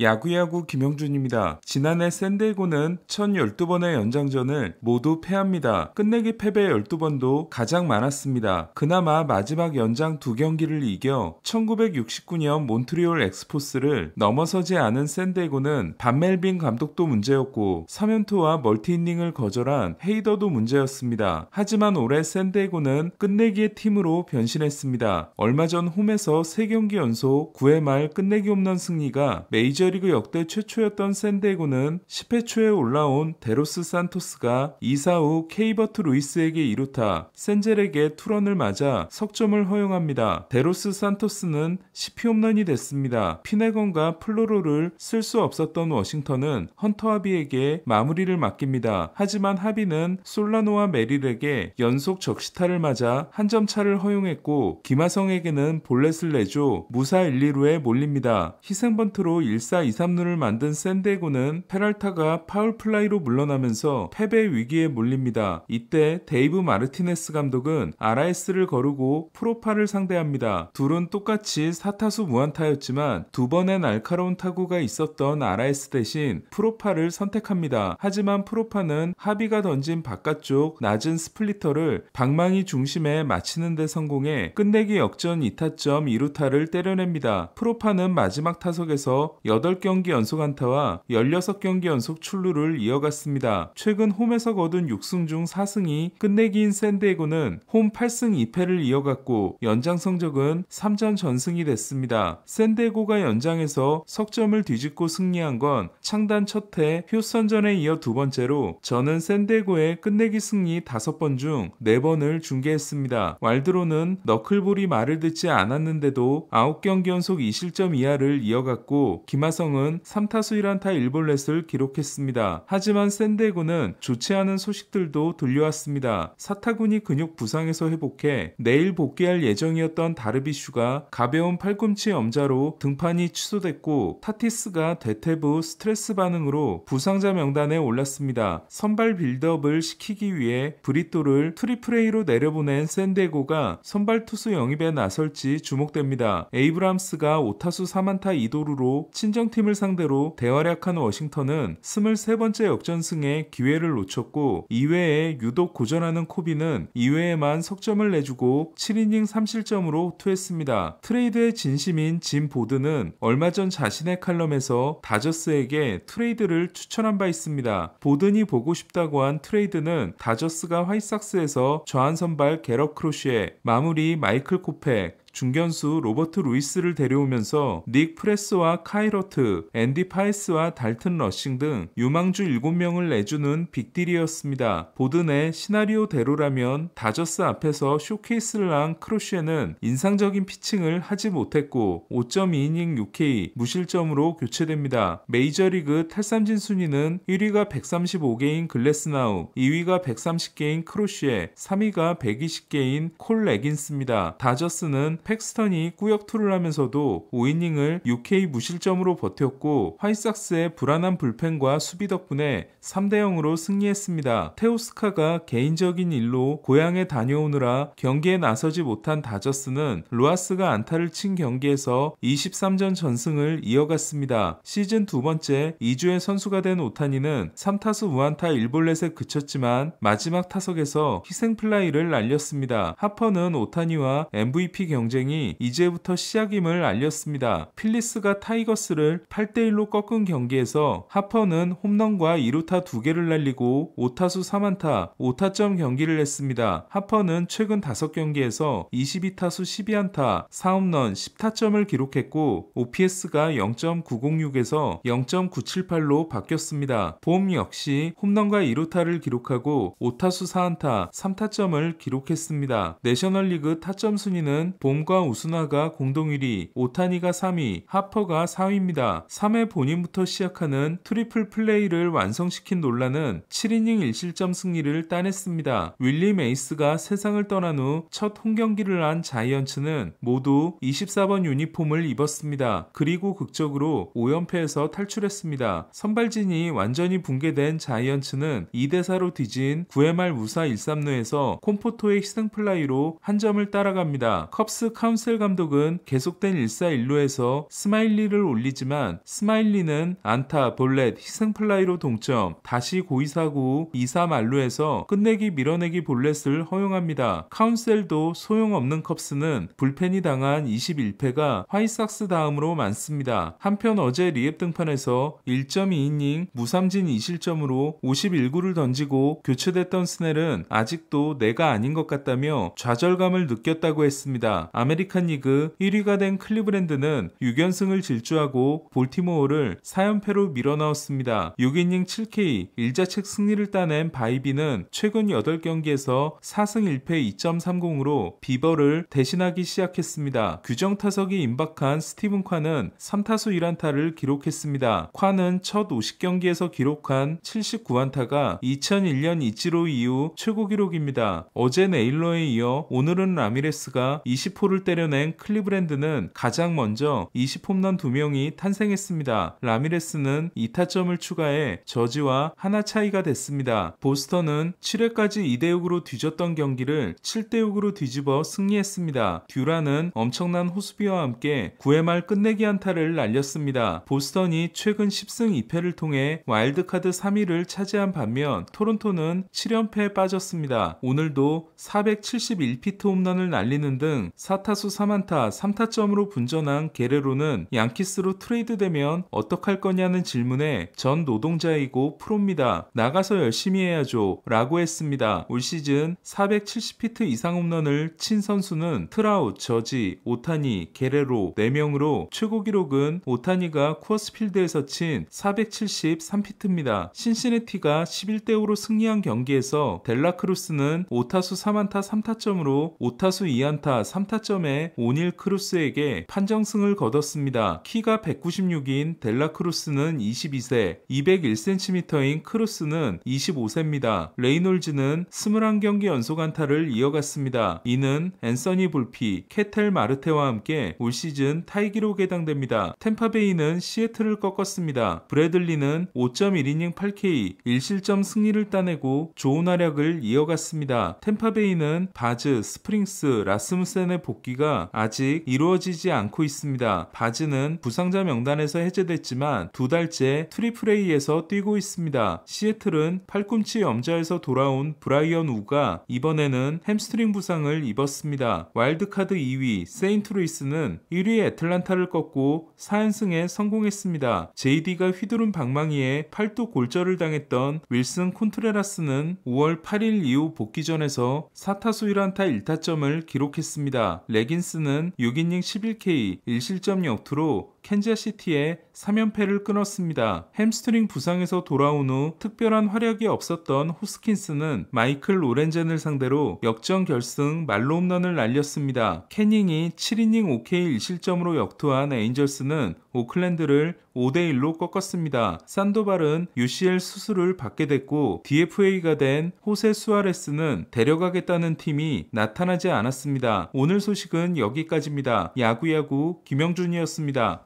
야구야구 김영준입니다. 지난해 샌디에고는 1012번의 연장전을 모두 패합니다. 끝내기 패배 12번도 가장 많았습니다. 그나마 마지막 연장 두 경기를 이겨 1969년 몬트리올 엑스포스를 넘어서지 않은 샌디에고는 반멜빈 감독도 문제였고 3연투와 멀티인닝을 거절한 헤이더도 문제였습니다. 하지만 올해 샌디에고는 끝내기의 팀으로 변신했습니다. 얼마 전 홈에서 3경기 연속 9회 말 끝내기 홈런 승리가 메이저 메이저리그 역대 최초였던 샌디에고는 10회 초에 올라온 데로스 산토스가 2사 후 케이버트 루이스에게 2루타, 샌젤에게 투런을 맞아 석점을 허용합니다. 데로스 산토스는 10피 홈런이 됐습니다. 피네건과 플로로를 쓸 수 없었던 워싱턴은 헌터 하비에게 마무리를 맡깁니다. 하지만 하비는 솔라노와 메릴에게 연속 적시타를 맞아 한 점 차를 허용했고 김하성에게는 볼넷을 내줘 무사 1, 2루에 몰립니다. 희생번트로 1, 1사 2, 3루를 만든 샌데고는 페랄타가 파울 플라이로 물러나면서 패배 위기에 몰립니다. 이때 데이브 마르티네스 감독은 아라에스를 거르고 프로파를 상대합니다. 둘은 똑같이 4타수 무안타였지만 두 번의 날카로운 타구가 있었던 아라에스 대신 프로파를 선택합니다. 하지만 프로파는 하비가 던진 바깥쪽 낮은 스플리터를 방망이 중심에 맞히는 데 성공해 끝내기 역전 2타점 2루타를 때려냅니다. 프로파는 마지막 타석에서 8경기 연속 안타와 16경기 연속 출루를 이어갔습니다. 최근 홈에서 거둔 6승 중 4승이 끝내기인 샌디에고는 홈 8승 2패를 이어갔고 연장 성적은 3전 전승이 됐습니다. 샌디에고가 연장에서 석점을 뒤집고 승리한 건 창단 첫해 휴선전에 이어 두 번째로 저는 샌디에고의 끝내기 승리 5번 중 4번을 중계했습니다. 왈드로는 너클볼이 말을 듣지 않았는데도 9경기 연속 2실점 이하를 이어갔고 김하 나성은 3타수 1안타 1볼넷을 기록했습니다. 하지만 샌데고는 좋지 않은 소식들도 들려왔습니다. 사타군이 근육 부상에서 회복해 내일 복귀할 예정이었던 다르비슈가 가벼운 팔꿈치 염자로 등판이 취소됐고 타티스가 대퇴부 스트레스 반응으로 부상자 명단에 올랐습니다. 선발 빌드업을 시키기 위해 브리또를 트리플레이로 내려보낸 샌데고가 선발 투수 영입에 나설지 주목됩니다. 에이브람스가 5타수 3안타 2도루로 친정 선정팀을 상대로 대활약한 워싱턴은 23번째 역전승에 기회를 놓쳤고 이외에 유독 고전하는 코비는 2회에만 석점을 내주고 7이닝 3실점으로 투했습니다. 트레이드의 진심인 짐 보드는 얼마 전 자신의 칼럼에서 다저스에게 트레이드를 추천한 바 있습니다. 보든이 보고 싶다고 한 트레이드는 다저스가 화이삭스에서 좌한 선발 게럿 크로쉬에 마무리 마이클 코펙, 중견수 로버트 루이스를 데려오면서 닉 프레스와 카이로트, 앤디 파이스와 달튼 러싱 등 유망주 7명을 내주는 빅딜이었습니다. 보든의 시나리오대로라면 다저스 앞에서 쇼케이스를 한 크로쉐는 인상적인 피칭을 하지 못했고 5.2이닝 6K 무실점으로 교체됩니다. 메이저리그 탈삼진 순위는 1위가 135개인 글래스나우, 2위가 130개인 크로쉐, 3위가 120개인 콜 레긴스입니다. 다저스는 팩스턴이 꾸역투를 하면서도 5이닝을 6K 무실점으로 버텼고 화이삭스의 불안한 불펜과 수비 덕분에 3대 0으로 승리했습니다. 테오스카가 개인적인 일로 고향에 다녀오느라 경기에 나서지 못한 다저스는 로하스가 안타를 친 경기에서 23전 전승을 이어갔습니다. 시즌 두 번째 2주의 선수가 된 오타니는 3타수 무안타 1볼넷에 그쳤지만 마지막 타석에서 희생플라이를 날렸습니다. 하퍼는 오타니와 MVP 경쟁 경쟁이 이제부터 시작임을 알렸습니다. 필리스가 타이거스를 8대1로 꺾은 경기에서 하퍼는 홈런과 2루타 2개를 날리고 5타수 3안타 5타점 경기를 했습니다. 하퍼는 최근 5경기에서 22타수 12안타 4홈런 10타점을 기록했고 OPS가 0.906에서 0.978로 바뀌었습니다. 봄 역시 홈런과 2루타를 기록하고 5타수 4안타 3타점을 기록했습니다. 내셔널리그 타점 순위는 봄 곰과 우스나가 공동 1위, 오타니가 3위, 하퍼가 4위입니다. 3회 본인부터 시작하는 트리플 플레이를 완성시킨 논란은 7이닝 1실점 승리를 따냈습니다. 윌리 메이스가 세상을 떠난 후 첫 홈경기를 한 자이언츠는 모두 24번 유니폼을 입었습니다. 그리고 극적으로 5연패에서 탈출했습니다. 선발진이 완전히 붕괴된 자이언츠는 2대4로 뒤진 9회 말 무사 1-3루에서 콤포토의 희생플라이로 한 점을 따라갑니다. 컵스 카운셀 감독은 계속된 1 4 1루에서 스마일리를 올리지만 스마일리는 안타, 볼렛 희생플라이로 동점, 다시 고의사구 2-3알루에서 끝내기 밀어내기 볼넷을 허용합니다. 카운셀도 소용없는 컵스는 불펜이 당한 21패가 화이삭스 다음으로 많습니다. 한편 어제 리앱 등판에서 1.2이닝 무삼진 2실점으로 51구를 던지고 교체됐던 스넬은 아직도 내가 아닌 것 같다며 좌절감을 느꼈다고 했습니다. 아메리칸 리그 1위가 된 클리브랜드는 6연승을 질주하고 볼티모어를 4연패로 밀어넣었습니다. 6이닝 7K 1자책 승리를 따낸 바이비는 최근 8경기에서 4승 1패 2.30으로 비버를 대신하기 시작했습니다. 규정 타석이 임박한 스티븐 ኳ는 3타수 1안타를 기록했습니다. ኳ는 첫 50경기에서 기록한 79안타가 2001년 이치로 이후 최고 기록입니다. 어제 네일러에 이어 오늘은 라미레스가 20호를 2을 때려낸 클리브랜드는 가장 먼저 20홈런 두명이 탄생했습니다. 라미레스는 2타점을 추가해 저지와 하나 차이가 됐습니다. 보스턴은 7회까지 2대6으로 뒤졌던 경기를 7대6으로 뒤집어 승리했습니다. 듀라는 엄청난 호수비와 함께 9회 말 끝내기 안타를 날렸습니다. 보스턴이 최근 10승 2패를 통해 와일드카드 3위를 차지한 반면 토론토는 7연패에 빠졌습니다. 오늘도 471피트 홈런을 날리는 등 4타수 3안타 3타점으로 분전한 게레로는 양키스로 트레이드되면 어떡할 거냐는 질문에 전 노동자이고 프로입니다. 나가서 열심히 해야죠. 라고 했습니다. 올 시즌 470피트 이상 홈런을 친 선수는 트라우, 저지, 오타니, 게레로 4명으로 최고 기록은 오타니가 쿠어스필드에서 친 473피트입니다. 신시내티가 11대5로 승리한 경기에서 델라크루스는 5타수 3안타 3타점으로 5타수 2안타 3타 타점에 오닐 크루스에게 판정승을 거뒀습니다. 키가 196인 델라 크루스는 22세, 201cm인 크루스는 25세입니다. 레이놀즈는 21경기 연속 안타를 이어갔습니다. 이는 앤서니 볼피, 케텔 마르테와 함께 올 시즌 타이 기록에 해당됩니다. 템파베이는 시애틀을 꺾었습니다. 브래들리는 5.1이닝 8K, 1실점 승리를 따내고 좋은 활약을 이어갔습니다. 템파베이는 바즈, 스프링스, 라스무센의 보 복귀가 아직 이루어지지 않고 있습니다. 바지는 부상자 명단에서 해제됐지만 두 달째 트리플레이에서 뛰고 있습니다. 시애틀은 팔꿈치 염좌에서 돌아온 브라이언 우가 이번에는 햄스트링 부상을 입었습니다. 와일드카드 2위 세인트루이스는 1위 애틀란타를 꺾고 4연승에 성공했습니다. JD가 휘두른 방망이에 팔뚝 골절을 당했던 윌슨 콘트레라스는 5월 8일 이후 복귀전에서 4타수 1안타 1타점을 기록했습니다. 레깅스는 6이닝 11K 1실점 역투로 캔자시티에 3연패를 끊었습니다. 햄스트링 부상에서 돌아온 후 특별한 활약이 없었던 호스킨스는 마이클 오렌젠을 상대로 역전 결승 말로 홈런을 날렸습니다. 캐닝이 7이닝 5K 1실점으로 역투한 에인절스는 오클랜드를 5대1로 꺾었습니다. 산도발은 UCL 수술을 받게 됐고 DFA가 된 호세 수아레스는 데려가겠다는 팀이 나타나지 않았습니다. 오늘 소식은 여기까지입니다. 야구야구 김영준이었습니다.